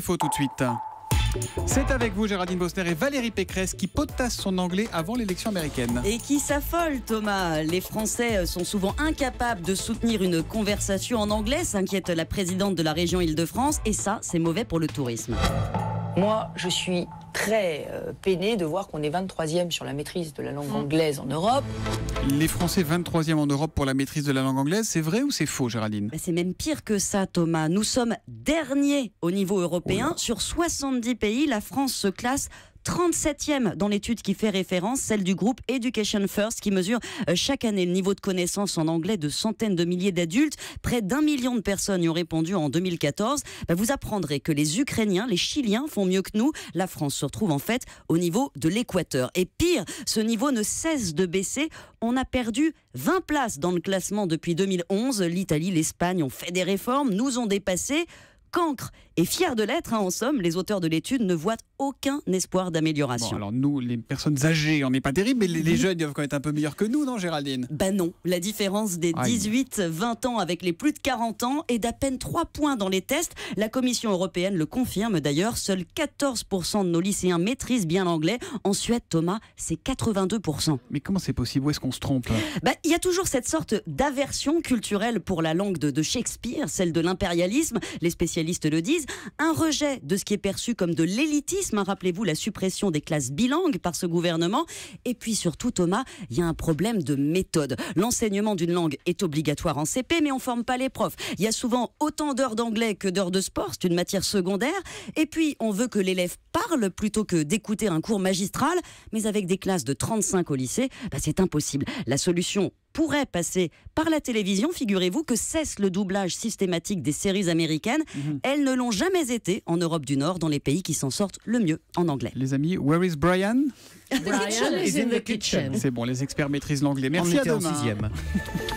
tout de suite. C'est avec vous Géraldine Bosner et Valérie Pécresse qui potasse son anglais avant l'élection américaine. Et qui s'affole Thomas. Les Français euh, sont souvent incapables de soutenir une conversation en anglais, s'inquiète la présidente de la région Île-de-France, et ça c'est mauvais pour le tourisme. Moi, je suis très euh, peinée de voir qu'on est 23e sur la maîtrise de la langue mmh. anglaise en Europe. Les Français 23e en Europe pour la maîtrise de la langue anglaise, c'est vrai ou c'est faux, Géraldine bah, C'est même pire que ça, Thomas. Nous sommes derniers au niveau européen. Oh sur 70 pays, la France se classe 37e dans l'étude qui fait référence, celle du groupe Education First, qui mesure euh, chaque année le niveau de connaissance en anglais de centaines de milliers d'adultes. Près d'un million de personnes y ont répondu en 2014. Bah, vous apprendrez que les Ukrainiens, les Chiliens font mieux que nous. La France se retrouve en fait au niveau de l'équateur. Et pire, ce niveau ne cesse de baisser. On a perdu 20 places dans le classement depuis 2011. L'Italie, l'Espagne ont fait des réformes, nous ont dépassés. Cancre et fiers de l'être. Hein, en somme, les auteurs de l'étude ne voient aucun espoir d'amélioration. Bon, alors nous, les personnes âgées, on n'est pas terribles, mais les, mmh. jeunes doivent quand même être un peu meilleurs que nous, non Géraldine Ben non, la différence des 18-20 ans avec les plus de 40 ans est d'à peine 3 points dans les tests. La Commission européenne le confirme d'ailleurs, seuls 14% de nos lycéens maîtrisent bien l'anglais. En Suède, Thomas, c'est 82%. Mais comment c'est possible Où est-ce qu'on se trompe bah, Il y a toujours cette sorte d'aversion culturelle pour la langue de, de Shakespeare, celle de l'impérialisme. Les spécialistes le disent un rejet de ce qui est perçu comme de l'élitisme, hein, rappelez-vous la suppression des classes bilingues par ce gouvernement, et puis surtout Thomas, il y a un problème de méthode. L'enseignement d'une langue est obligatoire en CP, mais on ne forme pas les profs. Il y a souvent autant d'heures d'anglais que d'heures de sport, c'est une matière secondaire, et puis on veut que l'élève parle plutôt que d'écouter un cours magistral, mais avec des classes de 35 au lycée, bah, c'est impossible. La solution, pourrait passer par la télévision, figurez-vous que cesse le doublage systématique des séries américaines. Mhm. Elles ne l'ont jamais été en Europe du Nord, dans les pays qui s'en sortent le mieux en anglais. Les amis, where is Brian Brian is in the kitchen. C'est bon, les experts maîtrisent l'anglais. Merci à demain. En sixième.